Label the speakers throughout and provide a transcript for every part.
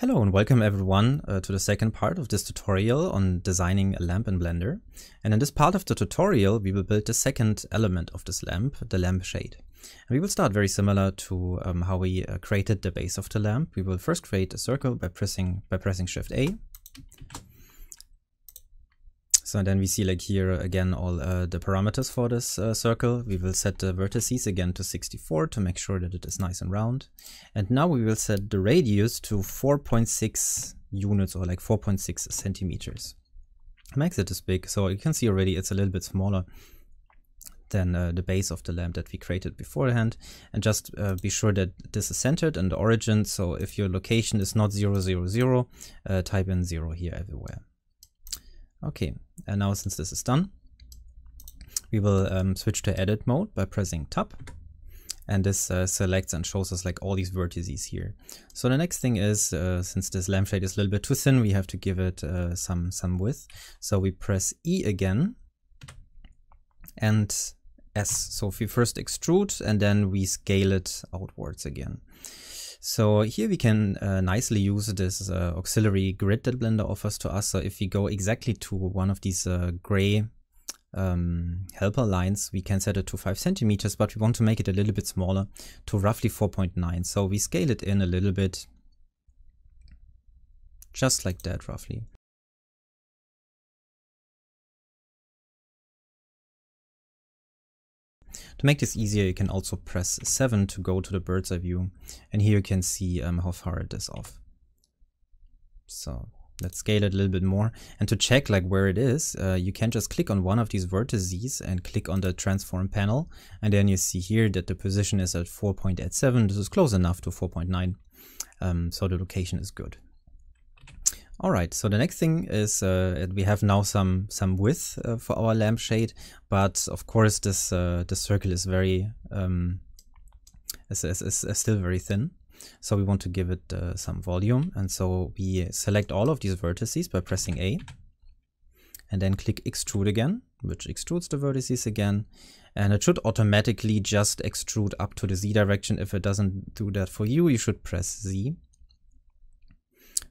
Speaker 1: Hello and welcome everyone uh, to the second part of this tutorial on designing a lamp in Blender. And in this part of the tutorial, we will build the second element of this lamp, the lamp shade. And we will start very similar to um, how we uh, created the base of the lamp. We will first create a circle by pressing by pressing Shift A. So then we see like here again all uh, the parameters for this uh, circle. We will set the vertices again to 64 to make sure that it is nice and round. And now we will set the radius to 4.6 units or like 4.6 centimeters. Makes it as big. So you can see already it's a little bit smaller than uh, the base of the lamp that we created beforehand and just uh, be sure that this is centered and the origin so if your location is not 000 uh, type in 0 here everywhere Okay, and now since this is done, we will um, switch to edit mode by pressing tab. And this uh, selects and shows us like all these vertices here. So the next thing is, uh, since this lampshade is a little bit too thin, we have to give it uh, some, some width. So we press E again and S. So if we first extrude and then we scale it outwards again. So here we can uh, nicely use this uh, auxiliary grid that Blender offers to us. So if we go exactly to one of these uh, gray um, helper lines, we can set it to 5 centimeters, but we want to make it a little bit smaller to roughly 4.9. So we scale it in a little bit, just like that roughly. To make this easier, you can also press 7 to go to the bird's eye view. And here you can see um, how far it is off. So let's scale it a little bit more. And to check like where it is, uh, you can just click on one of these vertices and click on the transform panel. And then you see here that the position is at 4.87. This is close enough to 4.9. Um, so the location is good. All right, so the next thing is uh, we have now some some width uh, for our lampshade, but of course this uh, circle is very um, is, is, is, still very thin. So we want to give it uh, some volume, and so we select all of these vertices by pressing A, and then click extrude again, which extrudes the vertices again, and it should automatically just extrude up to the Z direction. If it doesn't do that for you, you should press Z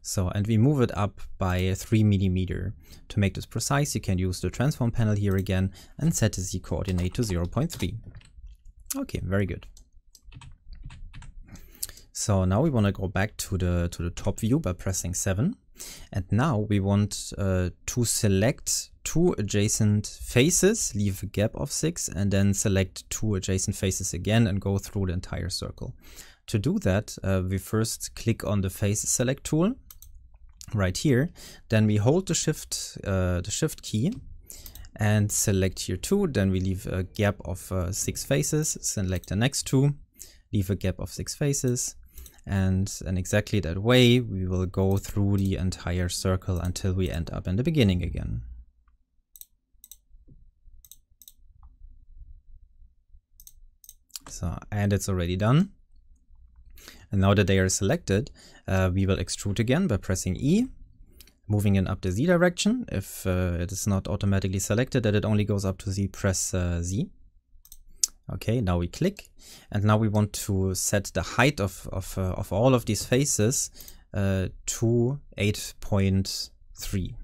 Speaker 1: so, and we move it up by 3 millimeter. To make this precise, you can use the transform panel here again and set the z coordinate to 0.3. Okay, very good. So now we want to go back to the to the top view by pressing 7. And now we want uh, to select two adjacent faces, leave a gap of 6, and then select two adjacent faces again and go through the entire circle. To do that, uh, we first click on the face select tool right here, then we hold the shift, uh, the shift key and select here two, then we leave a gap of uh, six faces, select the next two, leave a gap of six faces, and, and exactly that way we will go through the entire circle until we end up in the beginning again. So, and it's already done. And now that they are selected, uh, we will extrude again by pressing E, moving in up the Z direction. If uh, it is not automatically selected, that it only goes up to Z, press uh, Z. Okay, now we click. And now we want to set the height of, of, uh, of all of these faces uh, to 8.3.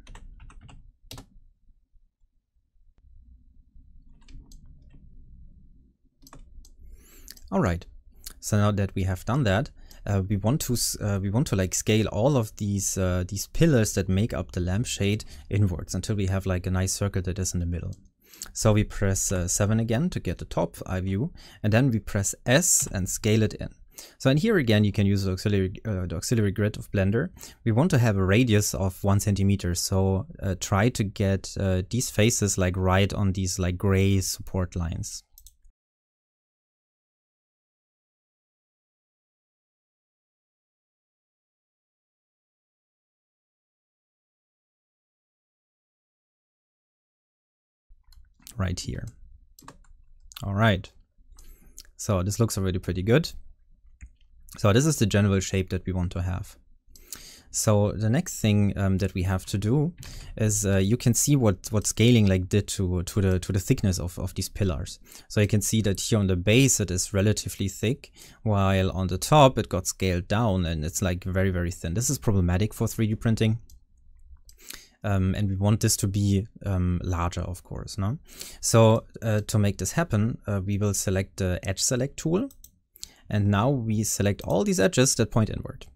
Speaker 1: All right. So now that we have done that, uh, we want to uh, we want to like scale all of these uh, these pillars that make up the lampshade inwards until we have like a nice circle that is in the middle. So we press uh, 7 again to get the top eye view and then we press S and scale it in. So in here again you can use the auxiliary, uh, the auxiliary grid of Blender. We want to have a radius of 1 centimeter so uh, try to get these faces like right on these like gray support lines. right here. All right. So this looks already pretty good. So this is the general shape that we want to have. So the next thing um, that we have to do is uh, you can see what what scaling like did to to the to the thickness of of these pillars. So you can see that here on the base it is relatively thick, while on the top it got scaled down and it's like very very thin. This is problematic for 3D printing um, and we want this to be um, larger, of course. No? So uh, to make this happen, uh, we will select the edge select tool. And now we select all these edges that point inward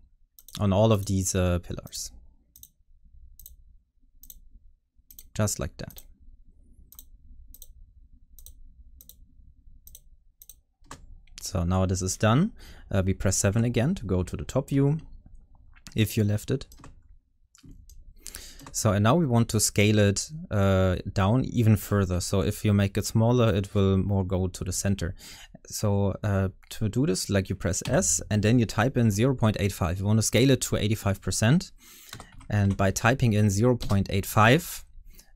Speaker 1: on all of these uh, pillars. Just like that. So now this is done. Uh, we press 7 again to go to the top view, if you left it. So and now we want to scale it uh, down even further. So if you make it smaller, it will more go to the center. So uh, to do this, like you press S and then you type in 0.85. You want to scale it to 85%. And by typing in 0.85,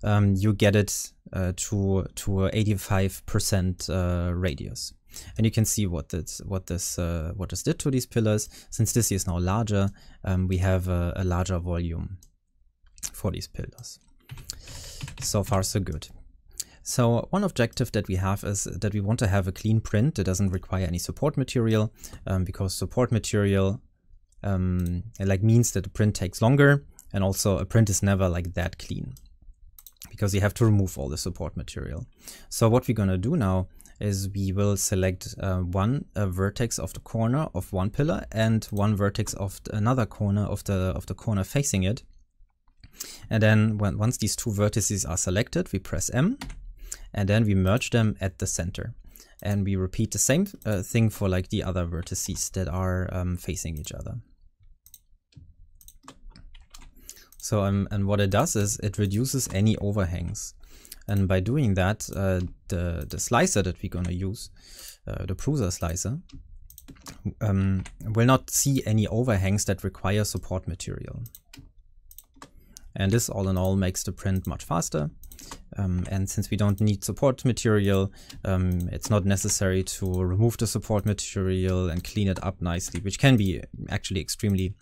Speaker 1: um, you get it uh, to to 85% uh, radius. And you can see what this what this uh, what this did to these pillars. Since this is now larger, um, we have a, a larger volume for these pillars. So far so good. So one objective that we have is that we want to have a clean print that doesn't require any support material um, because support material um, like means that the print takes longer and also a print is never like that clean because you have to remove all the support material. So what we're going to do now is we will select uh, one uh, vertex of the corner of one pillar and one vertex of another corner of the of the corner facing it and then when, once these two vertices are selected, we press M and then we merge them at the center. And we repeat the same uh, thing for like the other vertices that are um, facing each other. So um, and what it does is it reduces any overhangs. And by doing that, uh, the, the slicer that we're gonna use, uh, the Prusa slicer, um, will not see any overhangs that require support material. And this all in all makes the print much faster. Um, and since we don't need support material, um, it's not necessary to remove the support material and clean it up nicely, which can be actually extremely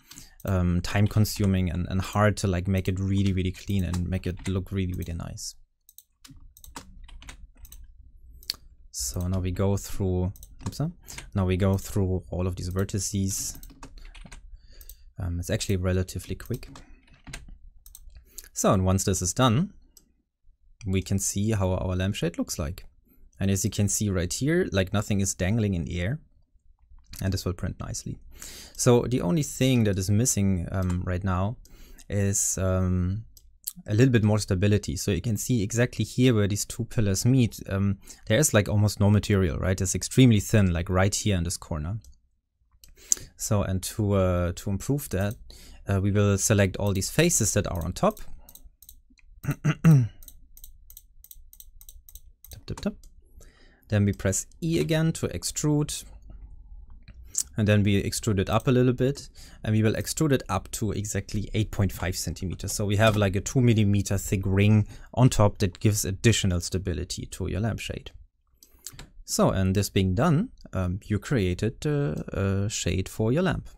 Speaker 1: um, time consuming and, and hard to like make it really, really clean and make it look really, really nice. So now we go through, oops, now we go through all of these vertices. Um, it's actually relatively quick. So, and once this is done, we can see how our lampshade looks like. And as you can see right here, like nothing is dangling in air and this will print nicely. So the only thing that is missing um, right now is um, a little bit more stability. So you can see exactly here where these two pillars meet, um, there is like almost no material, right? It's extremely thin, like right here in this corner. So, and to, uh, to improve that, uh, we will select all these faces that are on top Then we press E again to extrude. And then we extrude it up a little bit and we will extrude it up to exactly 8.5 centimeters. So we have like a two millimeter thick ring on top that gives additional stability to your lampshade. So, and this being done, um, you created uh, a shade for your lamp.